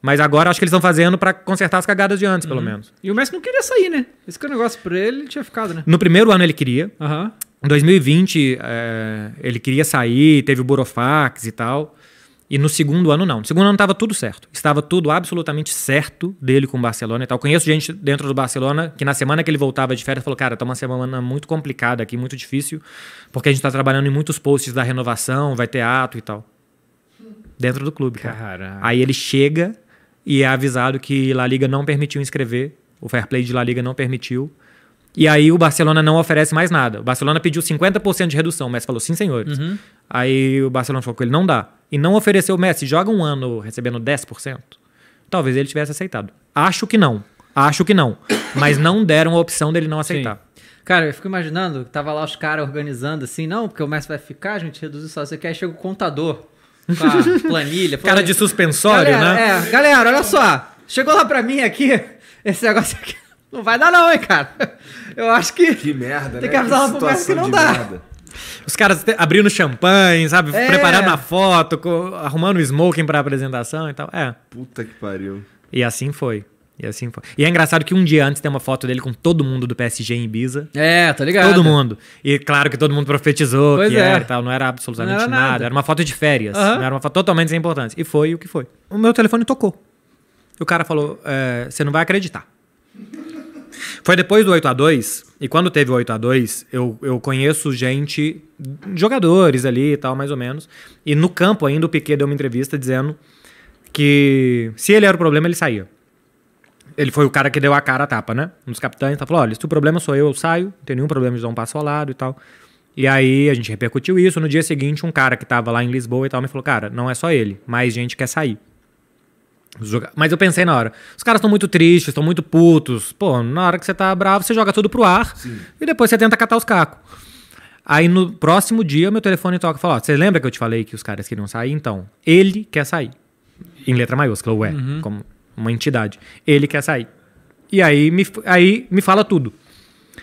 Mas agora acho que eles estão fazendo para consertar as cagadas de antes, uhum. pelo menos. E o Messi não queria sair, né? Esse que é o negócio para ele, ele tinha ficado, né? No primeiro ano ele queria. Uhum. Em 2020 é, eh, ele queria sair, teve o Borofax e tal. E no segundo ano, não. No segundo ano estava tudo certo. Estava tudo absolutamente certo dele com o Barcelona e tal. Conheço gente dentro do Barcelona que na semana que ele voltava de férias falou: Cara, tá uma semana muito complicada aqui, muito difícil, porque a gente está trabalhando em muitos posts da renovação, vai ter ato e tal. Dentro do clube. Tá? Cara. Aí ele chega e é avisado que La Liga não permitiu inscrever, o fair play de La Liga não permitiu. E aí o Barcelona não oferece mais nada. O Barcelona pediu 50% de redução. O Messi falou, sim, senhores. Uhum. Aí o Barcelona falou que ele não dá. E não ofereceu o Messi. Joga um ano recebendo 10%. Talvez ele tivesse aceitado. Acho que não. Acho que não. Mas não deram a opção dele não aceitar. Sim. Cara, eu fico imaginando, tava lá os caras organizando assim, não, porque o Messi vai ficar, a gente reduz o sócio. Aí chega o contador com a planilha. Cara de suspensório, galera, né? É, galera, olha só. Chegou lá pra mim aqui, esse negócio aqui. Não vai dar, não, hein, cara? Eu acho que. Que merda, Tem né? que avisar né? lá que não dá. Merda. Os caras abrindo champanhe, sabe? É. Preparando a foto, arrumando o smoking pra apresentação e tal. É. Puta que pariu. E assim foi. E assim foi. E é engraçado que um dia antes tem uma foto dele com todo mundo do PSG em Ibiza. É, tá ligado. Todo mundo. E claro que todo mundo profetizou pois que é. era e tal. Não era absolutamente não era nada. nada. Era uma foto de férias. Uhum. Não era uma foto totalmente sem importância. E foi o que foi. O meu telefone tocou. E o cara falou: é, Você é, não vai acreditar. Foi depois do 8 a 2 e quando teve o 8 a 2 eu, eu conheço gente, jogadores ali e tal, mais ou menos. E no campo ainda o Piquet deu uma entrevista dizendo que se ele era o problema, ele saía ele foi o cara que deu a cara a tapa, né? Um dos capitães tá falou: olha, se o problema sou eu, eu saio, não tem nenhum problema de dar um passo ao lado e tal. E aí a gente repercutiu isso. No dia seguinte, um cara que tava lá em Lisboa e tal me falou: cara, não é só ele, mais gente quer sair. Mas eu pensei na hora, os caras estão muito tristes, estão muito putos. Pô, na hora que você tá bravo, você joga tudo pro ar Sim. e depois você tenta catar os cacos. Aí no próximo dia, meu telefone toca e fala: Ó, você lembra que eu te falei que os caras queriam sair? Então, ele quer sair. Em letra maiúscula, ué. Uhum. Como uma entidade. Ele quer sair. E aí me, aí me fala tudo.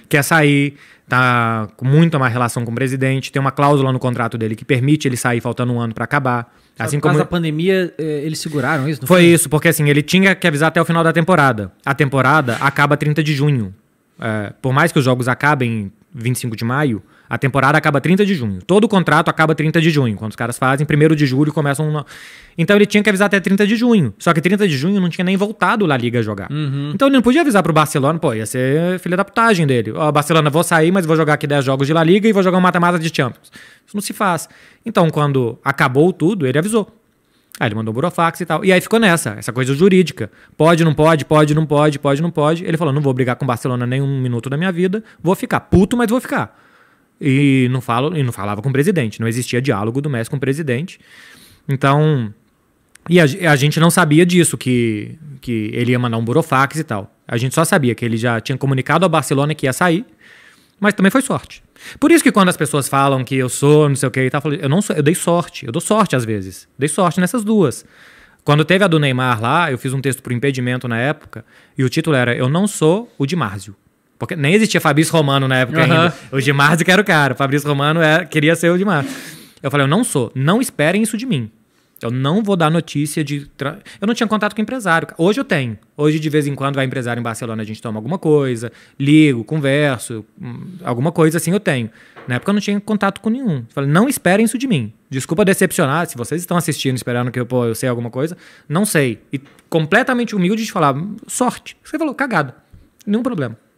Quer sair, tá com muito má relação com o presidente, tem uma cláusula no contrato dele que permite ele sair faltando um ano para acabar. assim por causa como... da pandemia, é, eles seguraram isso? Foi, foi isso, porque assim, ele tinha que avisar até o final da temporada. A temporada acaba 30 de junho. É, por mais que os jogos acabem 25 de maio, a temporada acaba 30 de junho. Todo o contrato acaba 30 de junho. Quando os caras fazem, primeiro de julho começam. Uma... Então ele tinha que avisar até 30 de junho. Só que 30 de junho não tinha nem voltado La Liga jogar. Uhum. Então ele não podia avisar pro Barcelona, pô, ia ser filha da putagem dele. Ó, oh, Barcelona, vou sair, mas vou jogar aqui 10 jogos de La Liga e vou jogar um mata-mata de Champions. Isso não se faz. Então quando acabou tudo, ele avisou. Aí ele mandou um burofax e tal. E aí ficou nessa, essa coisa jurídica. Pode, não pode, pode, não pode, pode, não pode. Ele falou: não vou brigar com Barcelona nem um minuto da minha vida, vou ficar puto, mas vou ficar. E não, falo, e não falava com o presidente, não existia diálogo do Messi com o presidente. Então, e a, a, gente não sabia disso, que, que ele ia mandar um burofax e tal. A gente só sabia que ele já tinha comunicado ao Barcelona que ia sair mas também foi sorte. Por isso que quando as pessoas falam que eu sou, não sei o que e tal, eu, não sou, eu dei sorte. Eu dou sorte às vezes. Dei sorte nessas duas. Quando teve a do Neymar lá, eu fiz um texto pro impedimento na época, e o título era Eu não sou o de Márcio. Porque nem existia Fabrício Romano na época uhum. ainda. O de Márcio que era o cara. Fabrício Romano era, é, queria ser o de Márcio. Eu falei, eu não sou, não esperem isso de mim. Eu não vou dar notícia de. Tra... Eu não tinha contato com empresário. Hoje eu tenho. Hoje, de vez em quando, vai empresário em Barcelona, a gente toma alguma coisa, ligo, converso, hum, alguma coisa assim eu tenho. Na época eu não tinha contato com nenhum. falei, não esperem isso de mim. Desculpa decepcionar, se vocês estão assistindo esperando que eu, pô, eu sei alguma coisa, não sei. E completamente humilde de falar, sorte. Você falou, cagado. Nenhum problema.